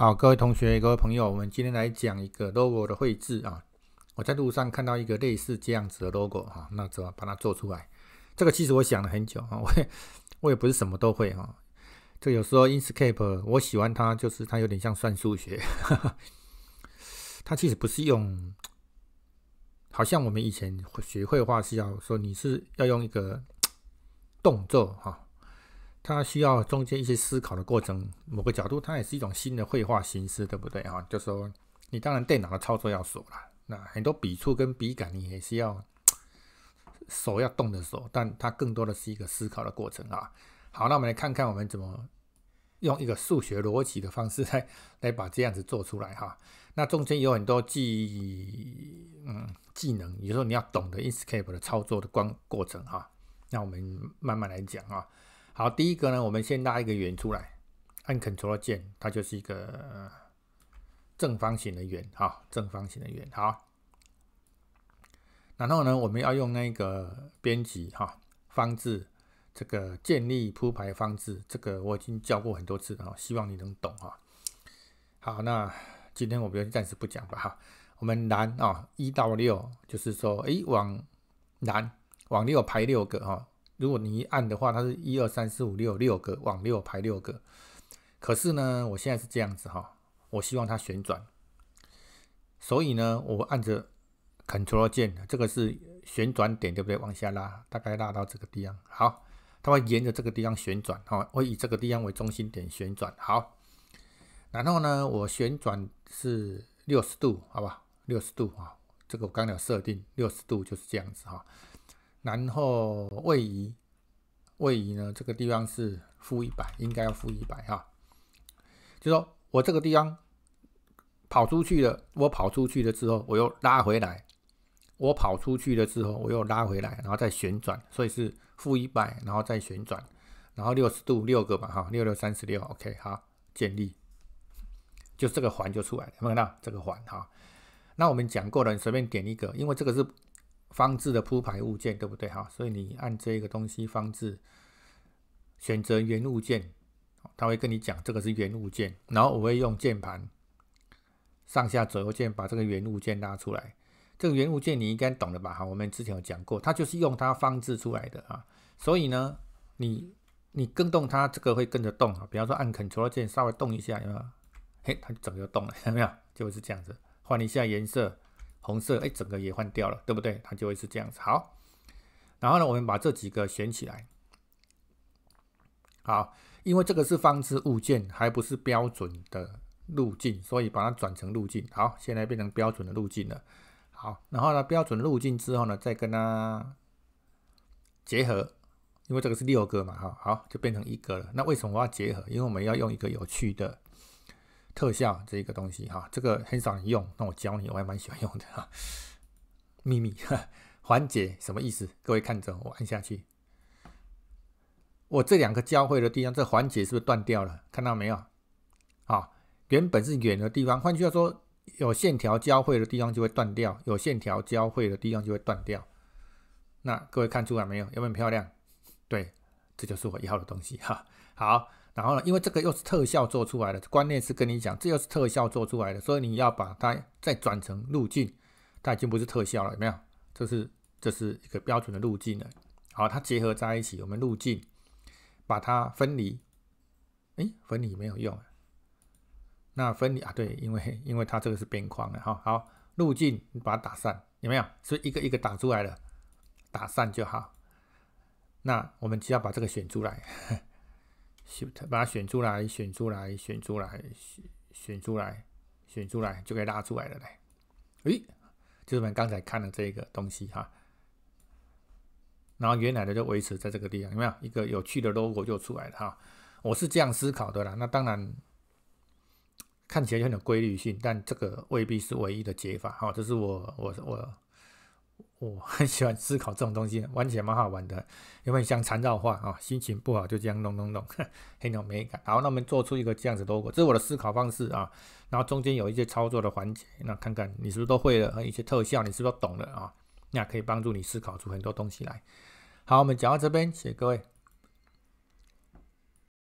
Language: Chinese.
好，各位同学，各位朋友，我们今天来讲一个 logo 的绘制啊。我在路上看到一个类似这样子的 logo 啊，那怎么把它做出来？这个其实我想了很久啊，我也我也不是什么都会啊。这有时候 Inkscape 我喜欢它，就是它有点像算数学，它其实不是用，好像我们以前学绘画是要说你是要用一个动作哈。它需要中间一些思考的过程，某个角度它也是一种新的绘画形式，对不对啊？就说，你当然电脑的操作要熟了，那很多笔触跟笔感你也是要手要动的手，但它更多的是一个思考的过程啊。好，那我们来看看我们怎么用一个数学逻辑的方式来来把这样子做出来哈。那中间有很多技嗯技能，有时说你要懂得 Inkscape 的操作的光过程啊。那我们慢慢来讲啊。好，第一个呢，我们先拉一个圆出来，按 Ctrl 键，它就是一个正方形的圆哈，正方形的圆。好，然后呢，我们要用那个编辑哈方字，这个建立铺排方字，这个我已经教过很多次了，希望你能懂哈。好，那今天我们就暂时不讲吧哈。我们南啊一到六，就是说诶，往南往六排六个哈。如果你一按的话，它是一二三四五六六个往六排六个。可是呢，我现在是这样子哈，我希望它旋转。所以呢，我按着 Control 键，这个是旋转点对不对？往下拉，大概拉到这个地方。好，它会沿着这个地方旋转哈，会以这个地方为中心点旋转。好，然后呢，我旋转是六十度，好吧？六十度啊，这个我刚有设定六十度就是这样子哈。然后位移，位移呢？这个地方是负一百，应该要负一百哈。就说我这个地方跑出去了，我跑出去了之后，我又拉回来。我跑出去了之后，我又拉回来，然后再旋转，所以是负一百，然后再旋转，然后六十度六个嘛哈，六六三十六，OK，好，建立，就这个环就出来，了，有没有？看到这个环哈。那我们讲过了，你随便点一个，因为这个是。方置的铺排物件对不对哈？所以你按这个东西方置，选择原物件，他会跟你讲这个是原物件。然后我会用键盘上下左右键把这个原物件拉出来。这个原物件你应该懂的吧哈？我们之前有讲过，它就是用它放置出来的啊。所以呢，你你跟动它，这个会跟着动哈。比方说按 Ctrl 键稍微动一下，有有？没嘿，它整个动了没有？就是这样子，换一下颜色。红色哎，整个也换掉了，对不对？它就会是这样子。好，然后呢，我们把这几个选起来。好，因为这个是放置物件，还不是标准的路径，所以把它转成路径。好，现在变成标准的路径了。好，然后呢，标准路径之后呢，再跟它结合。因为这个是六个嘛，哈，好，就变成一个了。那为什么我要结合？因为我们要用一个有趣的。特效这个东西哈，这个很少人用，那我教你，我还蛮喜欢用的哈。秘密，缓解什么意思？各位看着我按下去。我这两个交汇的地方，这环节是不是断掉了？看到没有？啊，原本是远的地方，换句话说，有线条交汇的地方就会断掉，有线条交汇的地方就会断掉。那各位看出来没有？有没有漂亮？对，这就是我要的东西哈。好。然后呢？因为这个又是特效做出来的，观念是跟你讲，这又是特效做出来的，所以你要把它再转成路径，它已经不是特效了，有没有？这是这是一个标准的路径了。好，它结合在一起，我们路径把它分离，哎，分离没有用。那分离啊，对，因为因为它这个是边框的哈。好，路径你把它打散，有没有？是一个一个打出来了，打散就好。那我们只要把这个选出来。选把它选出来，选出来，选出来，选选出来，选出来，就可以拉出来了嘞。诶，就是我们刚才看的这个东西哈。然后原来的就维持在这个地方，有没有一个有趣的 logo 就出来了哈？我是这样思考的啦。那当然看起来就很有规律性，但这个未必是唯一的解法哈。这是我，我，我。我很喜欢思考这种东西，玩起来蛮好玩的，因为像缠绕画啊，心情不好就这样弄弄弄，很有美感。好，那我们做出一个这样子 logo，这是我的思考方式啊。然后中间有一些操作的环节，那看看你是不是都会了，一些特效你是不是懂了啊？那可以帮助你思考出很多东西来。好，我们讲到这边，谢谢各位。